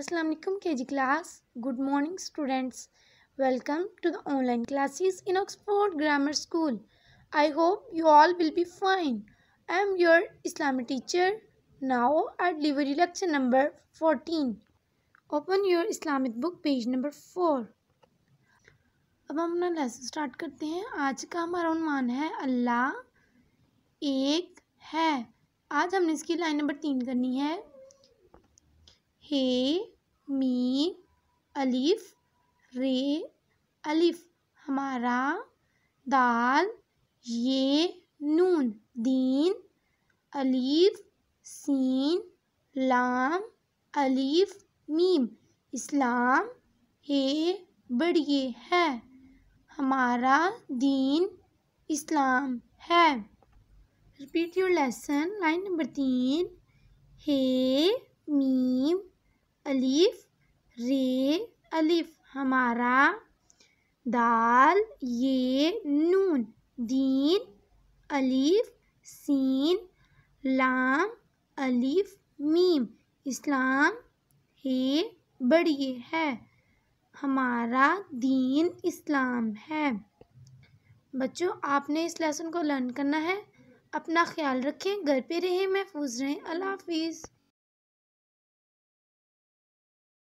अस्सलाम वालेकुम KG class good morning students welcome to the online classes in Oxford grammar school I hope you all will be fine I am your इस्लामी teacher now I deliver lecture number fourteen open your Islamic book page number four अब हम अपना lesson start करते हैं आज का हमारा उनमान है अल्लाह एक है आज हमने इसकी लाइन नंबर तीन करनी है हे मी अलिफ रे अलिफ हमारा दाल ये नून दीन अलीफ सीन लाम अलीफ मीम इस्लाम हे बढ़िए है हमारा दीन इस्लाम है repeat your lesson line number तीन हे मीम अलीफ रे अलीफ़ हमारा दाल ये नून दीन अलीफ सीन लाम अलीफ मीम इस्लाम हे बड़ी है हमारा दीन इस्लाम है बच्चों आपने इस लेसन को लर्न करना है अपना ख्याल रखें घर पे रहें महफूज रहें अल्लाह हाफिज़